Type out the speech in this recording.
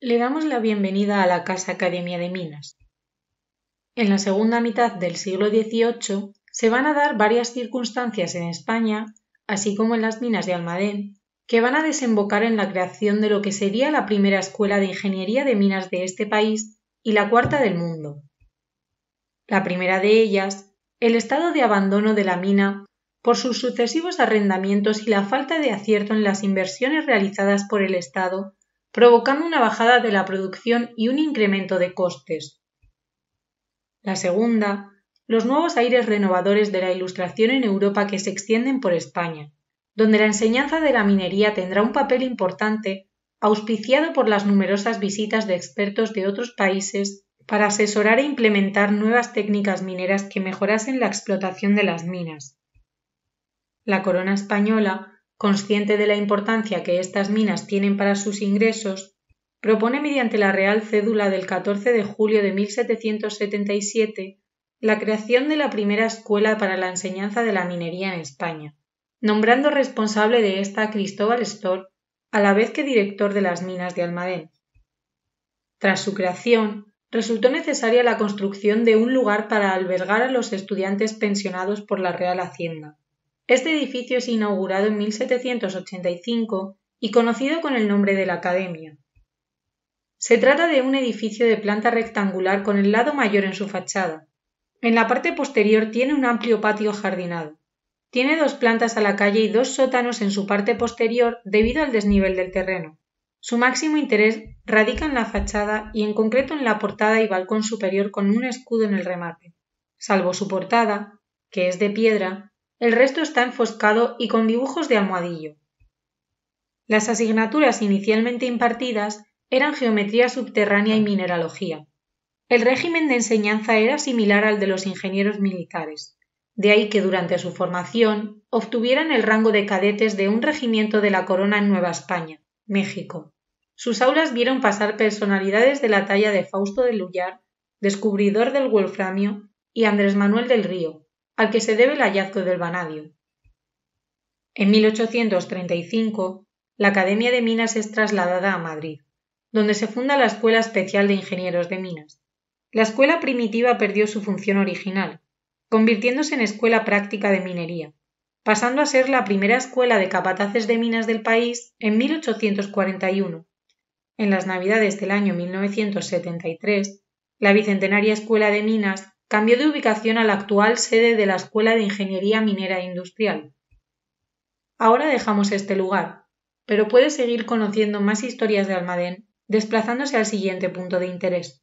Le damos la bienvenida a la Casa Academia de Minas. En la segunda mitad del siglo XVIII se van a dar varias circunstancias en España, así como en las minas de Almadén, que van a desembocar en la creación de lo que sería la primera escuela de ingeniería de minas de este país y la cuarta del mundo. La primera de ellas, el estado de abandono de la mina por sus sucesivos arrendamientos y la falta de acierto en las inversiones realizadas por el Estado provocando una bajada de la producción y un incremento de costes. La segunda, los nuevos aires renovadores de la ilustración en Europa que se extienden por España, donde la enseñanza de la minería tendrá un papel importante, auspiciado por las numerosas visitas de expertos de otros países para asesorar e implementar nuevas técnicas mineras que mejorasen la explotación de las minas. La corona española consciente de la importancia que estas minas tienen para sus ingresos, propone mediante la Real Cédula del 14 de julio de 1777 la creación de la primera escuela para la enseñanza de la minería en España, nombrando responsable de esta a Cristóbal Stor, a la vez que director de las minas de Almadén. Tras su creación, resultó necesaria la construcción de un lugar para albergar a los estudiantes pensionados por la Real Hacienda este edificio es inaugurado en 1785 y conocido con el nombre de la Academia. Se trata de un edificio de planta rectangular con el lado mayor en su fachada. En la parte posterior tiene un amplio patio jardinado. Tiene dos plantas a la calle y dos sótanos en su parte posterior debido al desnivel del terreno. Su máximo interés radica en la fachada y en concreto en la portada y balcón superior con un escudo en el remate. Salvo su portada, que es de piedra, el resto está enfoscado y con dibujos de almohadillo. Las asignaturas inicialmente impartidas eran geometría subterránea y mineralogía. El régimen de enseñanza era similar al de los ingenieros militares, de ahí que durante su formación obtuvieran el rango de cadetes de un regimiento de la corona en Nueva España, México. Sus aulas vieron pasar personalidades de la talla de Fausto de Lullar, descubridor del wolframio, y Andrés Manuel del Río, al que se debe el hallazgo del vanadio. En 1835, la Academia de Minas es trasladada a Madrid, donde se funda la Escuela Especial de Ingenieros de Minas. La escuela primitiva perdió su función original, convirtiéndose en Escuela Práctica de Minería, pasando a ser la primera escuela de capataces de minas del país en 1841. En las Navidades del año 1973, la Bicentenaria Escuela de Minas cambió de ubicación a la actual sede de la Escuela de Ingeniería Minera e Industrial. Ahora dejamos este lugar, pero puede seguir conociendo más historias de Almadén desplazándose al siguiente punto de interés.